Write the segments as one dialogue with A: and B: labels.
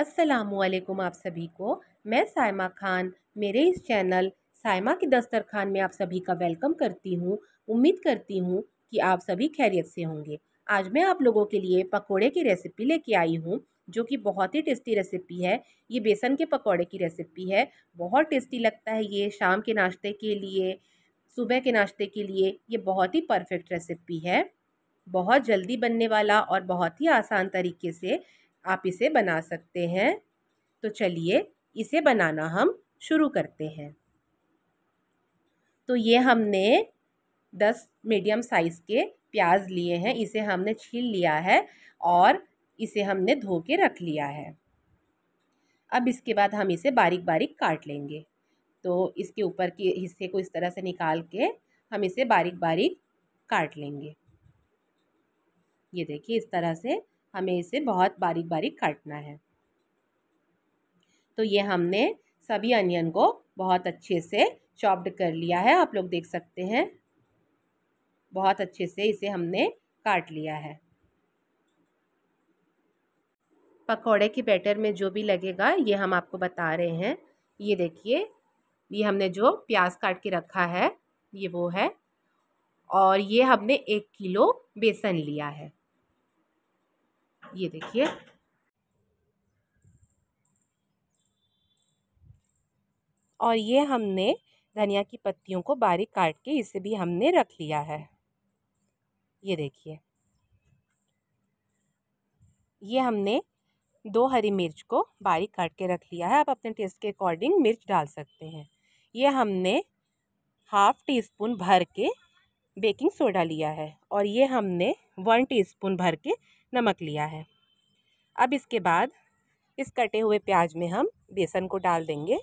A: असलकुम आप सभी को मैं सायमा खान मेरे इस चैनल सायमा की दस्तरखान में आप सभी का वेलकम करती हूँ उम्मीद करती हूँ कि आप सभी खैरियत से होंगे आज मैं आप लोगों के लिए पकोड़े की रेसिपी लेके आई हूँ जो कि बहुत ही टेस्टी रेसिपी है ये बेसन के पकोड़े की रेसिपी है बहुत टेस्टी लगता है ये शाम के नाश्ते के लिए सुबह के नाश्ते के लिए ये बहुत ही परफेक्ट रेसिपी है बहुत जल्दी बनने वाला और बहुत ही आसान तरीके से आप इसे बना सकते हैं तो चलिए इसे बनाना हम शुरू करते हैं तो ये हमने दस मीडियम साइज़ के प्याज लिए हैं इसे हमने छील लिया है और इसे हमने धो के रख लिया है अब इसके बाद हम इसे बारीक बारीक काट लेंगे तो इसके ऊपर के हिस्से को इस तरह से निकाल के हम इसे बारीक बारीक काट लेंगे ये देखिए इस तरह से हमें इसे बहुत बारीक बारीक काटना है तो ये हमने सभी अनियन को बहुत अच्छे से चॉप्ड कर लिया है आप लोग देख सकते हैं बहुत अच्छे से इसे हमने काट लिया है पकौड़े के बैटर में जो भी लगेगा ये हम आपको बता रहे हैं ये देखिए ये हमने जो प्याज काट के रखा है ये वो है और ये हमने एक किलो बेसन लिया है ये देखिए और ये हमने धनिया की पत्तियों को बारीक काट के इसे भी हमने रख लिया है ये देखिए ये हमने दो हरी मिर्च को बारीक काट के रख लिया है आप अपने टेस्ट के अकॉर्डिंग मिर्च डाल सकते हैं ये हमने हाफ़ टी स्पून भर के बेकिंग सोडा लिया है और ये हमने वन टीस्पून भर के नमक लिया है अब इसके बाद इस कटे हुए प्याज में हम बेसन को डाल देंगे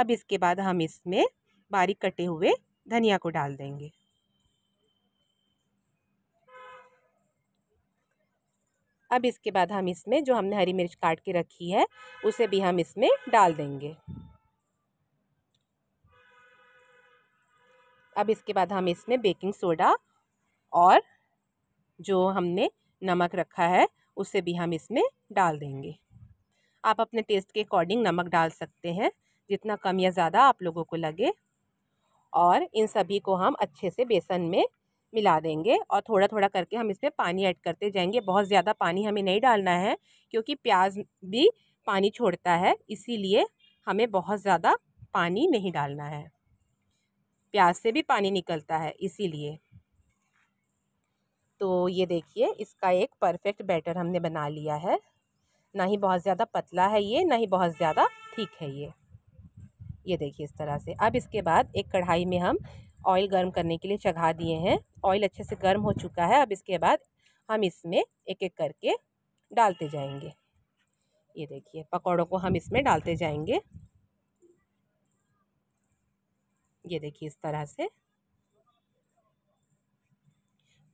A: अब इसके बाद हम इसमें बारीक कटे हुए धनिया को डाल देंगे अब इसके बाद हम इसमें जो हमने हरी मिर्च काट के रखी है उसे भी हम इसमें डाल देंगे अब इसके बाद हम इसमें बेकिंग सोडा और जो हमने नमक रखा है उसे भी हम इसमें डाल देंगे आप अपने टेस्ट के अकॉर्डिंग नमक डाल सकते हैं जितना कम या ज़्यादा आप लोगों को लगे और इन सभी को हम अच्छे से बेसन में मिला देंगे और थोड़ा थोड़ा करके हम इसमें पानी ऐड करते जाएंगे बहुत ज़्यादा पानी हमें नहीं डालना है क्योंकि प्याज भी पानी छोड़ता है इसीलिए हमें बहुत ज़्यादा पानी नहीं डालना है प्याज से भी पानी निकलता है इसीलिए तो ये देखिए इसका एक परफेक्ट बैटर हमने बना लिया है ना ही बहुत ज़्यादा पतला है ये ना ही बहुत ज़्यादा ठीक है ये ये देखिए इस तरह से अब इसके बाद एक कढ़ाई में हम ऑयल गर्म करने के लिए चढ़ा दिए हैं ऑयल अच्छे से गर्म हो चुका है अब इसके बाद हम इसमें एक एक करके डालते जाएंगे ये देखिए पकौड़ों को हम इसमें डालते जाएंगे ये देखिए इस तरह से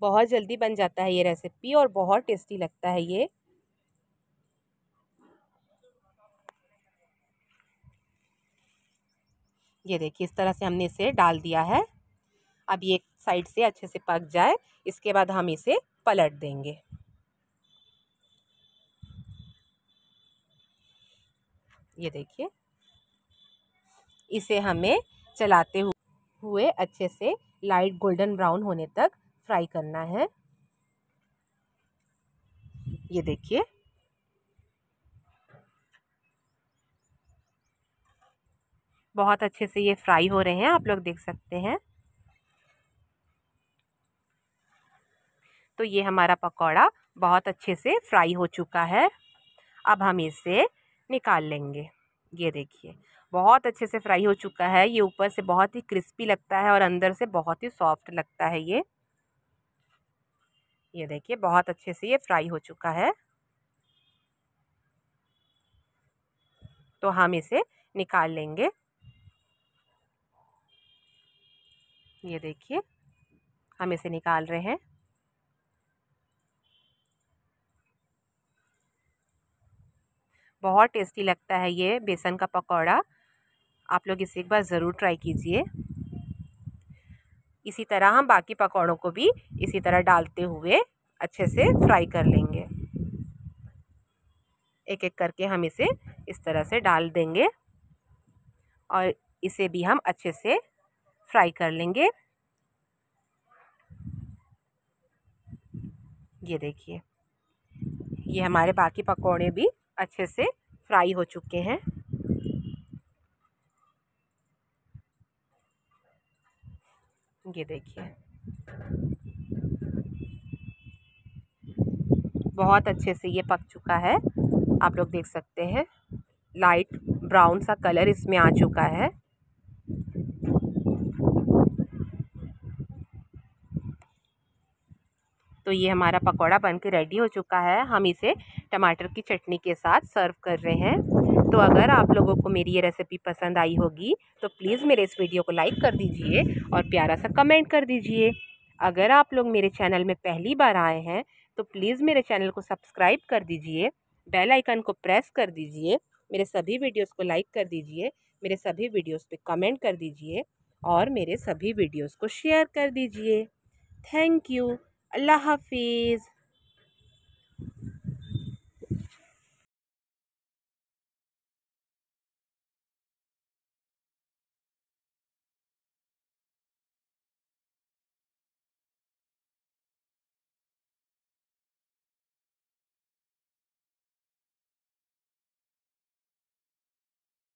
A: बहुत जल्दी बन जाता है ये रेसिपी और बहुत टेस्टी लगता है ये ये देखिए इस तरह से हमने इसे डाल दिया है अब ये साइड से अच्छे से पक जाए इसके बाद हम इसे पलट देंगे ये देखिए इसे हमें चलाते हुए अच्छे से लाइट गोल्डन ब्राउन होने तक फ्राई करना है ये देखिए बहुत अच्छे से ये फ्राई हो रहे हैं आप लोग देख सकते हैं तो ये हमारा पकौड़ा बहुत अच्छे से फ्राई हो चुका है अब हम इसे निकाल लेंगे ये देखिए बहुत अच्छे से फ्राई हो चुका है ये ऊपर से बहुत ही क्रिस्पी लगता है और अंदर से बहुत ही सॉफ्ट लगता है ये ये देखिए बहुत अच्छे से ये फ्राई हो चुका है तो हम इसे निकाल लेंगे ये देखिए हम इसे निकाल रहे हैं बहुत टेस्टी लगता है ये बेसन का पकौड़ा आप लोग इसे एक बार ज़रूर ट्राई कीजिए इसी तरह हम बाकी पकौड़ों को भी इसी तरह डालते हुए अच्छे से फ्राई कर लेंगे एक एक करके हम इसे इस तरह से डाल देंगे और इसे भी हम अच्छे से फ्राई कर लेंगे ये देखिए ये हमारे बाकी पकौड़े भी अच्छे से फ्राई हो चुके हैं ये देखिए बहुत अच्छे से ये पक चुका है आप लोग देख सकते हैं लाइट ब्राउन सा कलर इसमें आ चुका है तो ये हमारा पकौड़ा बन के रेडी हो चुका है हम इसे टमाटर की चटनी के साथ सर्व कर रहे हैं तो अगर आप लोगों को मेरी ये रेसिपी पसंद आई होगी तो प्लीज़ मेरे इस वीडियो को लाइक कर दीजिए और प्यारा सा कमेंट कर दीजिए अगर आप लोग मेरे चैनल में पहली बार आए हैं तो प्लीज़ मेरे चैनल को सब्सक्राइब कर दीजिए बेल आइकन को प्रेस कर दीजिए मेरे सभी वीडियोस को लाइक कर दीजिए मेरे सभी वीडियोस पे कमेंट कर दीजिए और मेरे सभी वीडियोस को शेयर कर दीजिए थैंक यू अल्लाह हाफिज़